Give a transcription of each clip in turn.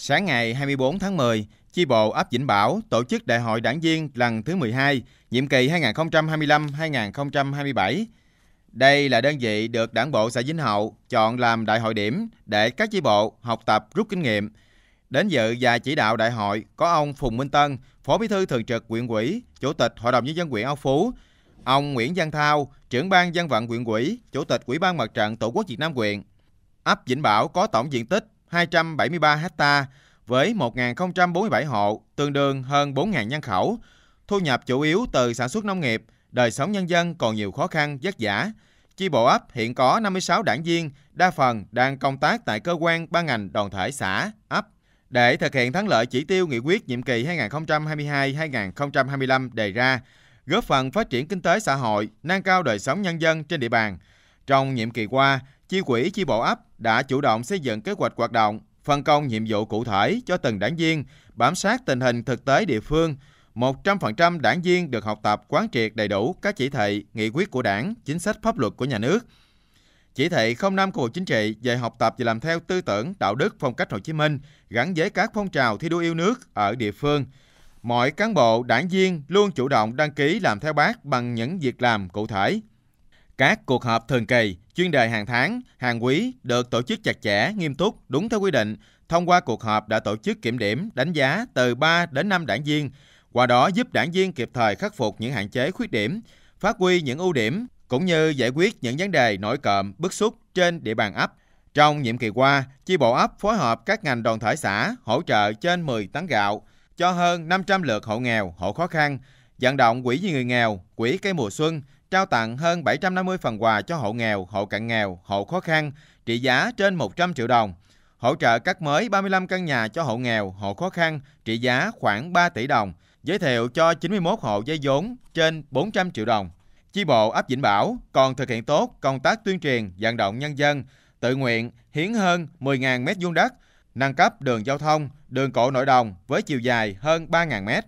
Sáng ngày 24 tháng 10, chi bộ ấp Vĩnh Bảo tổ chức đại hội đảng viên lần thứ 12, nhiệm kỳ 2025-2027. Đây là đơn vị được đảng bộ xã Vĩnh Hậu chọn làm đại hội điểm để các chi bộ học tập rút kinh nghiệm. Đến dự và chỉ đạo đại hội có ông Phùng Minh Tân, Phó Bí thư Thường trực huyện ủy, Chủ tịch Hội đồng Nhân dân huyện Âu Phú, ông Nguyễn Văn Thao, trưởng ban dân vận huyện ủy, Chủ tịch Ủy ban Mặt trận Tổ quốc Việt Nam huyện. Ấp Vĩnh Bảo có tổng diện tích 273 ha với 1.047 hộ, tương đương hơn 4.000 nhân khẩu. Thu nhập chủ yếu từ sản xuất nông nghiệp, đời sống nhân dân còn nhiều khó khăn, vất vả. Chi bộ ấp hiện có 56 đảng viên, đa phần đang công tác tại cơ quan, ban ngành, đoàn thể xã, ấp. Để thực hiện thắng lợi chỉ tiêu nghị quyết nhiệm kỳ 2022-2025 đề ra, góp phần phát triển kinh tế xã hội, nâng cao đời sống nhân dân trên địa bàn. Trong nhiệm kỳ qua, chi quỹ chi bộ ấp đã chủ động xây dựng kế hoạch hoạt động, phân công nhiệm vụ cụ thể cho từng đảng viên, bám sát tình hình thực tế địa phương. 100% đảng viên được học tập quán triệt đầy đủ các chỉ thị, nghị quyết của đảng, chính sách pháp luật của nhà nước. Chỉ thị 05 của Bộ Chính trị về học tập và làm theo tư tưởng, đạo đức, phong cách Hồ Chí Minh gắn với các phong trào thi đua yêu nước ở địa phương. Mọi cán bộ, đảng viên luôn chủ động đăng ký làm theo bác bằng những việc làm cụ thể. Các cuộc họp thường kỳ, chuyên đề hàng tháng, hàng quý được tổ chức chặt chẽ, nghiêm túc, đúng theo quy định. Thông qua cuộc họp đã tổ chức kiểm điểm, đánh giá từ 3 đến 5 đảng viên, qua đó giúp đảng viên kịp thời khắc phục những hạn chế khuyết điểm, phát huy những ưu điểm cũng như giải quyết những vấn đề nổi cộm, bức xúc trên địa bàn ấp. Trong nhiệm kỳ qua, chi bộ ấp phối hợp các ngành đoàn thể xã hỗ trợ trên 10 tấn gạo cho hơn 500 lượt hộ nghèo, hộ khó khăn, vận động quỹ vì người nghèo, quỹ cây mùa xuân, trao tặng hơn 750 phần quà cho hộ nghèo, hộ cận nghèo, hộ khó khăn, trị giá trên 100 triệu đồng, hỗ trợ các mới 35 căn nhà cho hộ nghèo, hộ khó khăn, trị giá khoảng 3 tỷ đồng, giới thiệu cho 91 hộ dây vốn trên 400 triệu đồng. Chi bộ ấp Vĩnh Bảo còn thực hiện tốt công tác tuyên truyền, vận động nhân dân, tự nguyện hiến hơn 10.000 mét vuông đất, nâng cấp đường giao thông, đường cổ nội đồng với chiều dài hơn 3.000 mét.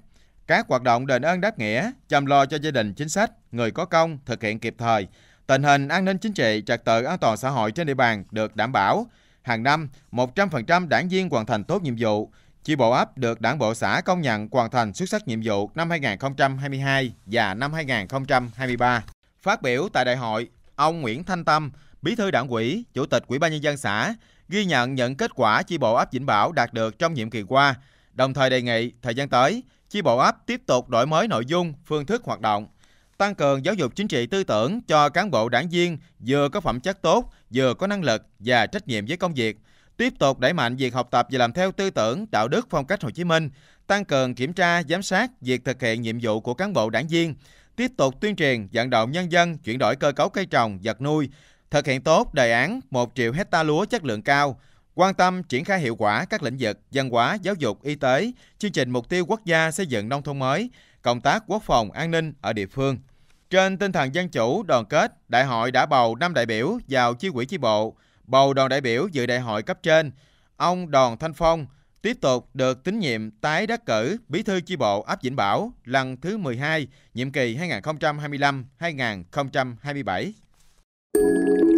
Các hoạt động đền ơn đáp nghĩa, chăm lo cho gia đình chính sách, người có công thực hiện kịp thời. Tình hình an ninh chính trị, trật tự an toàn xã hội trên địa bàn được đảm bảo. Hàng năm, 100% đảng viên hoàn thành tốt nhiệm vụ. Chi bộ ấp được đảng bộ xã công nhận hoàn thành xuất sắc nhiệm vụ năm 2022 và năm 2023. Phát biểu tại đại hội, ông Nguyễn Thanh Tâm, Bí thư Đảng ủy, Chủ tịch Ủy ban nhân dân xã ghi nhận những kết quả chi bộ ấp Vĩnh Bảo đạt được trong nhiệm kỳ qua, đồng thời đề nghị thời gian tới chi bộ ấp tiếp tục đổi mới nội dung, phương thức hoạt động, tăng cường giáo dục chính trị tư tưởng cho cán bộ đảng viên vừa có phẩm chất tốt, vừa có năng lực và trách nhiệm với công việc, tiếp tục đẩy mạnh việc học tập và làm theo tư tưởng, đạo đức phong cách Hồ Chí Minh, tăng cường kiểm tra, giám sát việc thực hiện nhiệm vụ của cán bộ đảng viên, tiếp tục tuyên truyền vận động nhân dân chuyển đổi cơ cấu cây trồng, vật nuôi, thực hiện tốt đề án 1 triệu hecta lúa chất lượng cao, quan tâm triển khai hiệu quả các lĩnh vực văn hóa, giáo dục, y tế, chương trình mục tiêu quốc gia xây dựng nông thôn mới, công tác quốc phòng an ninh ở địa phương. Trên tinh thần dân chủ, đoàn kết, đại hội đã bầu 5 đại biểu vào chi quỹ chi bộ, bầu đoàn đại biểu dự đại hội cấp trên. Ông Đoàn Thanh Phong tiếp tục được tín nhiệm tái đắc cử bí thư chi bộ ấp Vĩnh Bảo lần thứ 12, nhiệm kỳ 2025-2027.